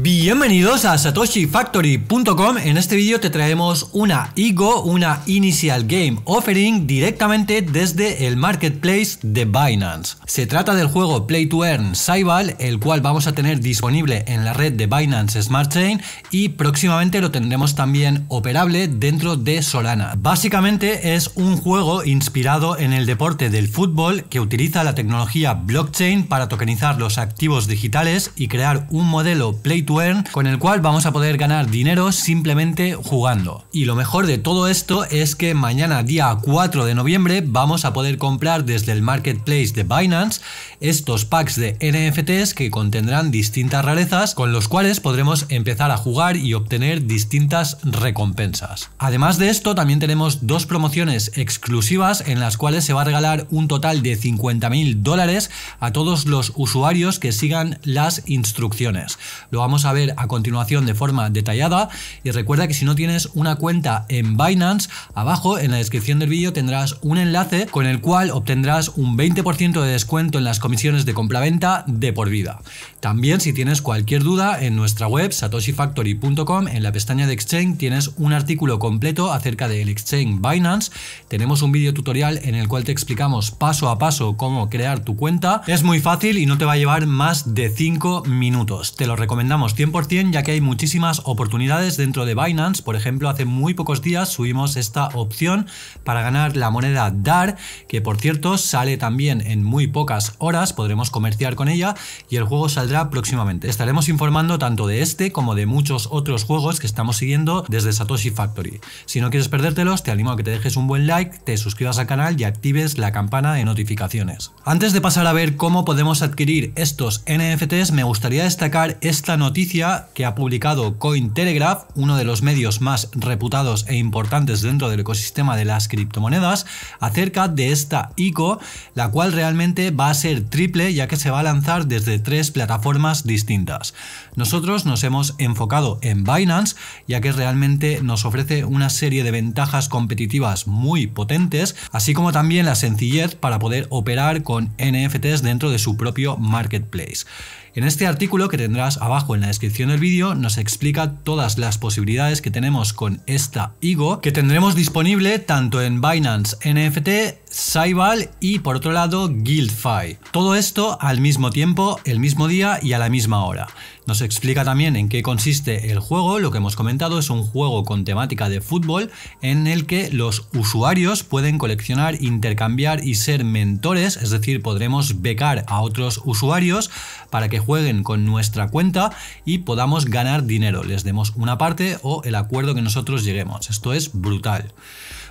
Bienvenidos a satoshifactory.com. En este vídeo te traemos una IGO, una Initial Game Offering directamente desde el marketplace de Binance. Se trata del juego Play to Earn Saibal, el cual vamos a tener disponible en la red de Binance Smart Chain y próximamente lo tendremos también operable dentro de Solana. Básicamente es un juego inspirado en el deporte del fútbol que utiliza la tecnología blockchain para tokenizar los activos digitales y crear un modelo Play con el cual vamos a poder ganar dinero simplemente jugando. Y lo mejor de todo esto es que mañana día 4 de noviembre vamos a poder comprar desde el marketplace de Binance estos packs de NFTs que contendrán distintas rarezas con los cuales podremos empezar a jugar y obtener distintas recompensas. Además de esto también tenemos dos promociones exclusivas en las cuales se va a regalar un total de mil dólares a todos los usuarios que sigan las instrucciones. Lo vamos a ver a continuación de forma detallada y recuerda que si no tienes una cuenta en Binance, abajo en la descripción del vídeo tendrás un enlace con el cual obtendrás un 20% de descuento en las comisiones de compraventa de por vida. También si tienes cualquier duda en nuestra web satoshifactory.com en la pestaña de Exchange tienes un artículo completo acerca del Exchange Binance, tenemos un vídeo tutorial en el cual te explicamos paso a paso cómo crear tu cuenta, es muy fácil y no te va a llevar más de 5 minutos, te lo recomendamos 100% ya que hay muchísimas oportunidades dentro de Binance. Por ejemplo, hace muy pocos días subimos esta opción para ganar la moneda DAR, que por cierto sale también en muy pocas horas, podremos comerciar con ella y el juego saldrá próximamente. Estaremos informando tanto de este como de muchos otros juegos que estamos siguiendo desde Satoshi Factory. Si no quieres perdértelos, te animo a que te dejes un buen like, te suscribas al canal y actives la campana de notificaciones. Antes de pasar a ver cómo podemos adquirir estos NFTs, me gustaría destacar esta noticia que ha publicado Cointelegraph, uno de los medios más reputados e importantes dentro del ecosistema de las criptomonedas, acerca de esta ICO, la cual realmente va a ser triple ya que se va a lanzar desde tres plataformas distintas. Nosotros nos hemos enfocado en Binance, ya que realmente nos ofrece una serie de ventajas competitivas muy potentes, así como también la sencillez para poder operar con NFTs dentro de su propio marketplace. En este artículo que tendrás abajo en la descripción del vídeo nos explica todas las posibilidades que tenemos con esta IGO que tendremos disponible tanto en Binance NFT Saibal y por otro lado Guildfy. Todo esto al mismo tiempo, el mismo día y a la misma hora. Nos explica también en qué consiste el juego, lo que hemos comentado es un juego con temática de fútbol en el que los usuarios pueden coleccionar, intercambiar y ser mentores, es decir, podremos becar a otros usuarios para que jueguen con nuestra cuenta y podamos ganar dinero, les demos una parte o el acuerdo que nosotros lleguemos. Esto es brutal.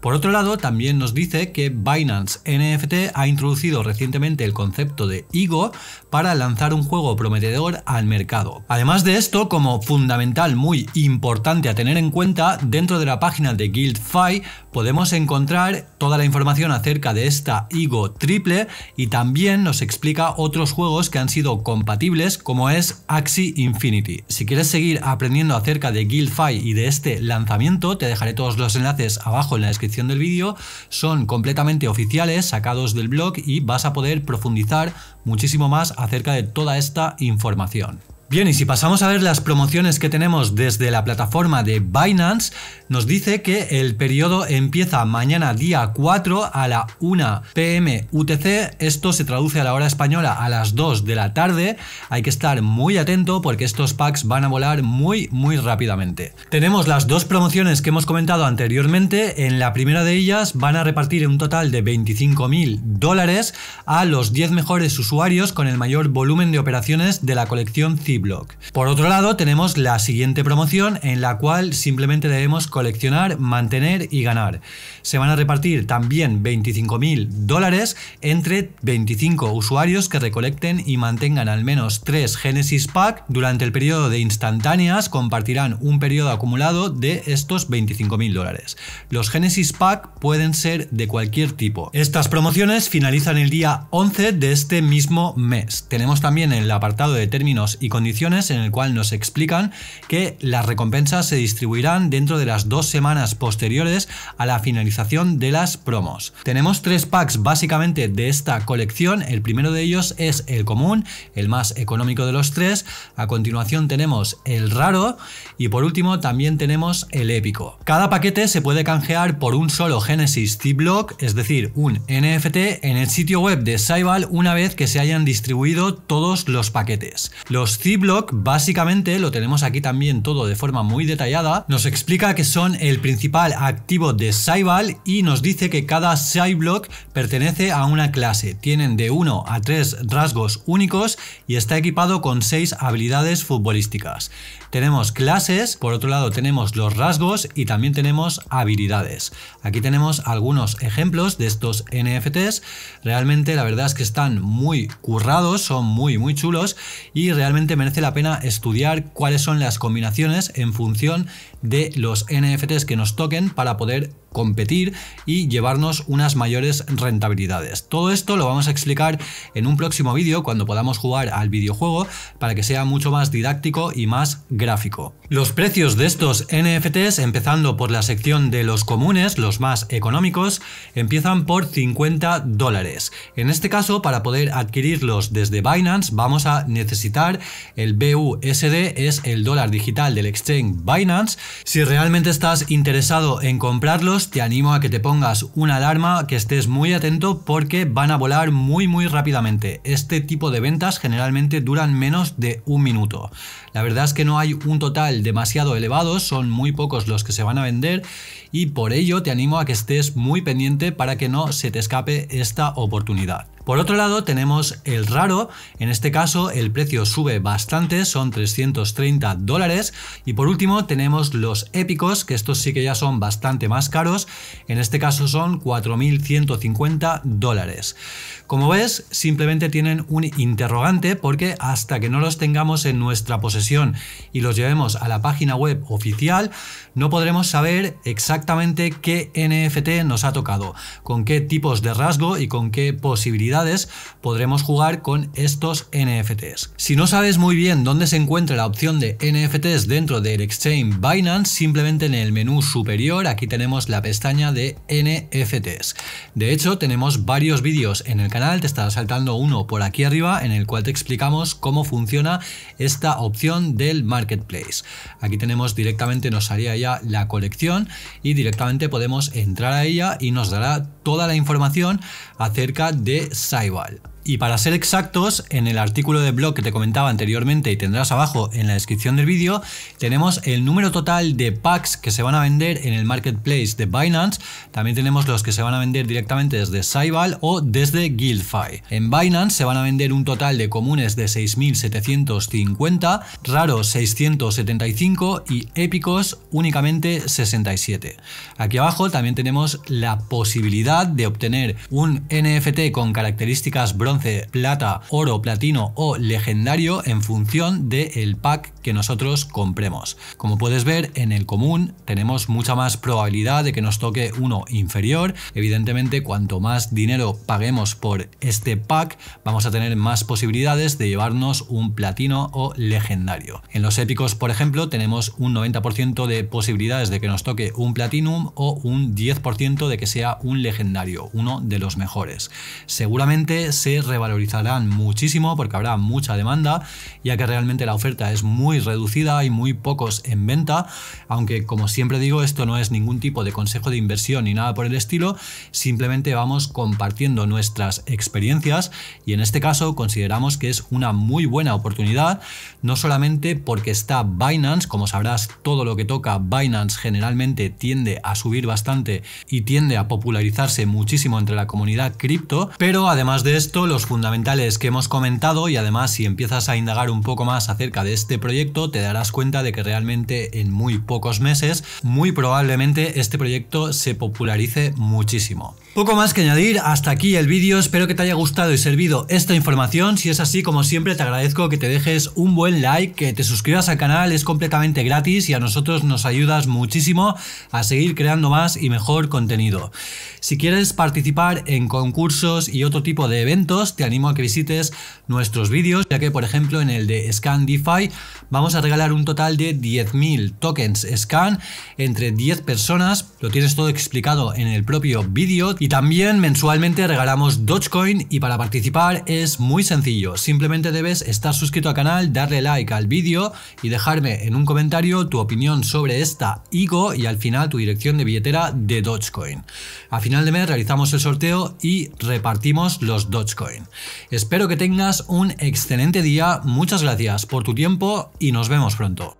Por otro lado, también nos dice que Binance NFT ha introducido recientemente el concepto de Igo para lanzar un juego prometedor al mercado. Además de esto, como fundamental muy importante a tener en cuenta, dentro de la página de GuildFi podemos encontrar toda la información acerca de esta Igo triple y también nos explica otros juegos que han sido compatibles como es Axie Infinity. Si quieres seguir aprendiendo acerca de GuildFi y de este lanzamiento, te dejaré todos los enlaces abajo en la descripción del vídeo, son completamente oficiales, sacados del blog y vas a poder profundizar muchísimo más acerca de toda esta información. Bien, y si pasamos a ver las promociones que tenemos desde la plataforma de Binance, nos dice que el periodo empieza mañana día 4 a la 1 pm UTC, esto se traduce a la hora española a las 2 de la tarde, hay que estar muy atento porque estos packs van a volar muy muy rápidamente. Tenemos las dos promociones que hemos comentado anteriormente, en la primera de ellas van a repartir un total de 25 mil dólares a los 10 mejores usuarios con el mayor volumen de operaciones de la colección Civil blog Por otro lado, tenemos la siguiente promoción en la cual simplemente debemos coleccionar, mantener y ganar. Se van a repartir también 25.000 dólares entre 25 usuarios que recolecten y mantengan al menos 3 Genesis Pack. Durante el periodo de instantáneas compartirán un periodo acumulado de estos 25.000 dólares. Los Genesis Pack pueden ser de cualquier tipo. Estas promociones finalizan el día 11 de este mismo mes. Tenemos también el apartado de términos y condiciones en el cual nos explican que las recompensas se distribuirán dentro de las dos semanas posteriores a la finalización de las promos. Tenemos tres packs básicamente de esta colección, el primero de ellos es el común, el más económico de los tres, a continuación tenemos el raro y por último también tenemos el épico. Cada paquete se puede canjear por un solo Genesis T-Block, es decir, un NFT en el sitio web de Saibal una vez que se hayan distribuido todos los paquetes. Los t Block básicamente lo tenemos aquí también todo de forma muy detallada. Nos explica que son el principal activo de Saibal y nos dice que cada Cyblock pertenece a una clase. Tienen de 1 a tres rasgos únicos y está equipado con 6 habilidades futbolísticas. Tenemos clases, por otro lado tenemos los rasgos y también tenemos habilidades. Aquí tenemos algunos ejemplos de estos NFTs. Realmente la verdad es que están muy currados, son muy muy chulos y realmente la pena estudiar cuáles son las combinaciones en función de los NFTs que nos toquen para poder competir y llevarnos unas mayores rentabilidades. Todo esto lo vamos a explicar en un próximo vídeo cuando podamos jugar al videojuego para que sea mucho más didáctico y más gráfico. Los precios de estos NFTs, empezando por la sección de los comunes, los más económicos, empiezan por 50 dólares. En este caso, para poder adquirirlos desde Binance vamos a necesitar el BUSD es el dólar digital del exchange Binance. Si realmente estás interesado en comprarlos, te animo a que te pongas una alarma, que estés muy atento porque van a volar muy muy rápidamente. Este tipo de ventas generalmente duran menos de un minuto. La verdad es que no hay un total demasiado elevado, son muy pocos los que se van a vender y por ello te animo a que estés muy pendiente para que no se te escape esta oportunidad. Por otro lado tenemos el raro, en este caso el precio sube bastante, son 330 dólares. Y por último tenemos los épicos, que estos sí que ya son bastante más caros, en este caso son 4.150 dólares. Como ves, simplemente tienen un interrogante porque hasta que no los tengamos en nuestra posesión y los llevemos a la página web oficial, no podremos saber exactamente qué NFT nos ha tocado, con qué tipos de rasgo y con qué posibilidades podremos jugar con estos NFTs. Si no sabes muy bien dónde se encuentra la opción de NFTs dentro del exchange Binance, simplemente en el menú superior aquí tenemos la pestaña de NFTs. De hecho, tenemos varios vídeos en el canal, te estará saltando uno por aquí arriba en el cual te explicamos cómo funciona esta opción del marketplace. Aquí tenemos directamente, nos haría ya la colección y directamente podemos entrar a ella y nos dará toda la información acerca de Sahiwal Y para ser exactos, en el artículo de blog que te comentaba anteriormente y tendrás abajo en la descripción del vídeo, tenemos el número total de packs que se van a vender en el marketplace de Binance. También tenemos los que se van a vender directamente desde Saibal o desde GuildFi. En Binance se van a vender un total de comunes de 6.750, raros 675 y épicos únicamente 67. Aquí abajo también tenemos la posibilidad de obtener un NFT con características plata, oro, platino o legendario en función del el pack que nosotros compremos. Como puedes ver, en el común tenemos mucha más probabilidad de que nos toque uno inferior. Evidentemente, cuanto más dinero paguemos por este pack, vamos a tener más posibilidades de llevarnos un platino o legendario. En los épicos, por ejemplo, tenemos un 90% de posibilidades de que nos toque un platinum o un 10% de que sea un legendario, uno de los mejores. Seguramente se revalorizarán muchísimo porque habrá mucha demanda, ya que realmente la oferta es muy reducida y muy pocos en venta, aunque como siempre digo, esto no es ningún tipo de consejo de inversión ni nada por el estilo, simplemente vamos compartiendo nuestras experiencias y en este caso consideramos que es una muy buena oportunidad, no solamente porque está Binance, como sabrás, todo lo que toca Binance generalmente tiende a subir bastante y tiende a popularizarse muchísimo entre la comunidad cripto, pero además de esto, los fundamentales que hemos comentado y además si empiezas a indagar un poco más acerca de este proyecto te darás cuenta de que realmente en muy pocos meses muy probablemente este proyecto se popularice muchísimo. Poco más que añadir, hasta aquí el vídeo, espero que te haya gustado y servido esta información, si es así como siempre te agradezco que te dejes un buen like, que te suscribas al canal, es completamente gratis y a nosotros nos ayudas muchísimo a seguir creando más y mejor contenido. Si quieres participar en concursos y otro tipo de eventos, te animo a que visites nuestros vídeos, ya que por ejemplo en el de Scan vamos a regalar un total de 10.000 tokens scan entre 10 personas. Lo tienes todo explicado en el propio vídeo. Y también mensualmente regalamos Dogecoin y para participar es muy sencillo. Simplemente debes estar suscrito al canal, darle like al vídeo y dejarme en un comentario tu opinión sobre esta ICO y al final tu dirección de billetera de Dogecoin. A final de mes realizamos el sorteo y repartimos los Dogecoin. Espero que tengas un excelente día. Muchas gracias por tu tiempo y nos vemos pronto.